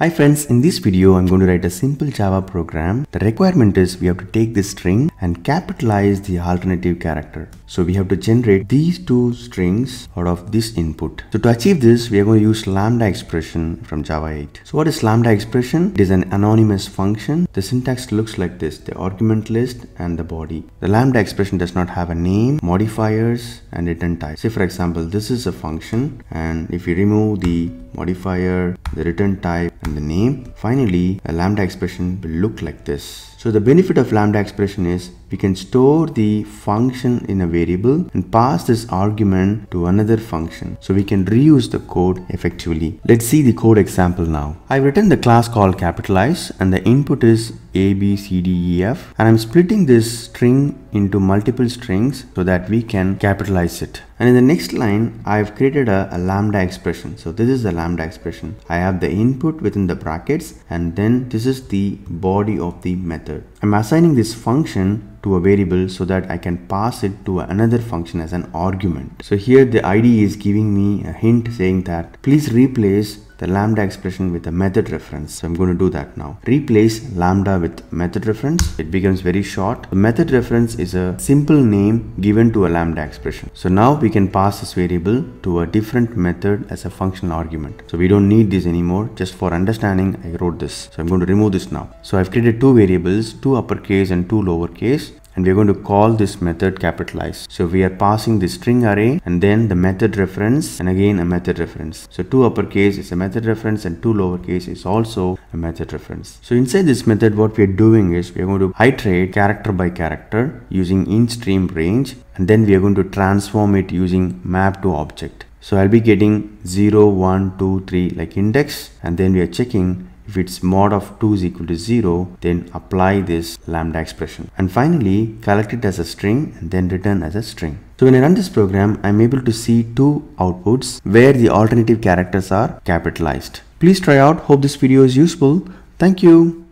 Hi friends, in this video I'm going to write a simple Java program. The requirement is we have to take this string and capitalize the alternative character. So we have to generate these two strings out of this input. So to achieve this, we are going to use lambda expression from Java 8. So what is lambda expression? It is an anonymous function. The syntax looks like this, the argument list and the body. The lambda expression does not have a name, modifiers and return type. Say for example, this is a function and if we remove the modifier, the return type and the name, finally a lambda expression will look like this. So the benefit of lambda expression is we can store the function in a variable and pass this argument to another function. So we can reuse the code effectively. Let's see the code example now. I've written the class called capitalize and the input is a, B, C, D, E, F and I'm splitting this string into multiple strings so that we can capitalize it. And in the next line, I've created a, a, lambda expression. So this is the lambda expression. I have the input within the brackets and then this is the body of the method. I'm assigning this function to a variable so that I can pass it to another function as an argument. So here the ID is giving me a hint saying that please replace the lambda expression with a method reference. So I'm going to do that now. Replace lambda with method reference. It becomes very short. The method reference is a simple name given to a lambda expression. So now we can pass this variable to a different method as a functional argument. So we don't need this anymore. Just for understanding, I wrote this. So I'm going to remove this now. So I've created two variables, two uppercase and two lowercase and we're going to call this method capitalize. So we are passing the string array and then the method reference and again a method reference. So two uppercase is a method reference and two lowercase is also a method reference. So inside this method what we're doing is we're going to iterate character by character using in stream range and then we are going to transform it using map to object. So I'll be getting 0, 1, 2, 3 like index and then we are checking if its mod of 2 is equal to 0, then apply this lambda expression. And finally, collect it as a string and then return as a string. So when I run this program, I'm able to see two outputs where the alternative characters are capitalized. Please try out. Hope this video is useful. Thank you.